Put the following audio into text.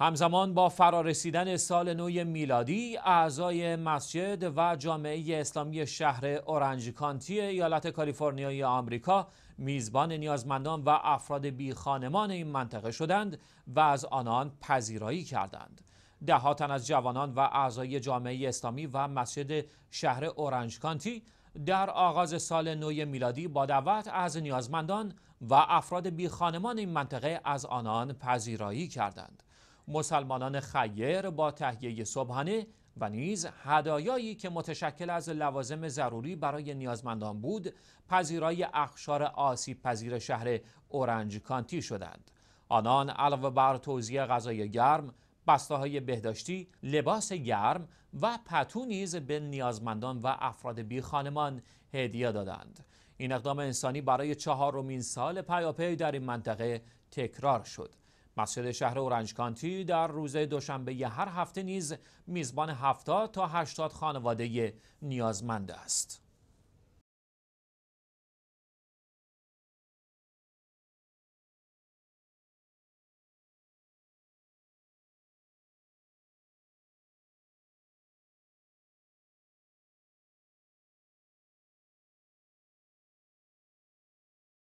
همزمان با فرارسیدن سال نو میلادی اعضای مسجد و جامعه اسلامی شهر اورنج کانتی ایالت کالیفرنیای آمریکا میزبان نیازمندان و افراد بی خانمان این منطقه شدند و از آنان پذیرایی کردند ده تن از جوانان و اعضای جامعه اسلامی و مسجد شهر اورنج کانتی در آغاز سال نو میلادی با دعوت از نیازمندان و افراد بی خانمان این منطقه از آنان پذیرایی کردند مسلمانان خیر با تهیه صبحانه و نیز هدایایی که متشکل از لوازم ضروری برای نیازمندان بود پذیرای اخشار آسیب پذیر شهر اورنج کانتی شدند آنان علاوه بر توزیع غذای گرم بسته‌های بهداشتی، لباس گرم و پتو نیز به نیازمندان و افراد بی خانمان هدیه دادند. این اقدام انسانی برای چهارمین سال پیاپی در این منطقه تکرار شد. مسجد شهر اورنج کانتی در روز دوشنبه هر هفته نیز میزبان 70 تا 80 خانواده نیازمند است.